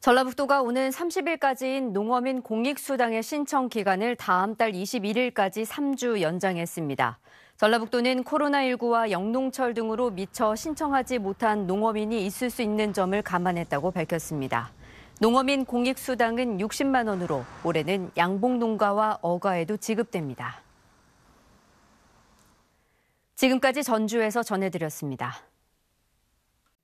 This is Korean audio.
전라북도가 오는 30일까지인 농어민 공익수당의 신청 기간을 다음 달 21일까지 3주 연장했습니다. 전라북도는 코로나19와 영농철 등으로 미처 신청하지 못한 농어민이 있을 수 있는 점을 감안했다고 밝혔습니다. 농어민 공익수당은 60만 원으로 올해는 양봉농가와 어가에도 지급됩니다. 지금까지 전주에서 전해드렸습니다.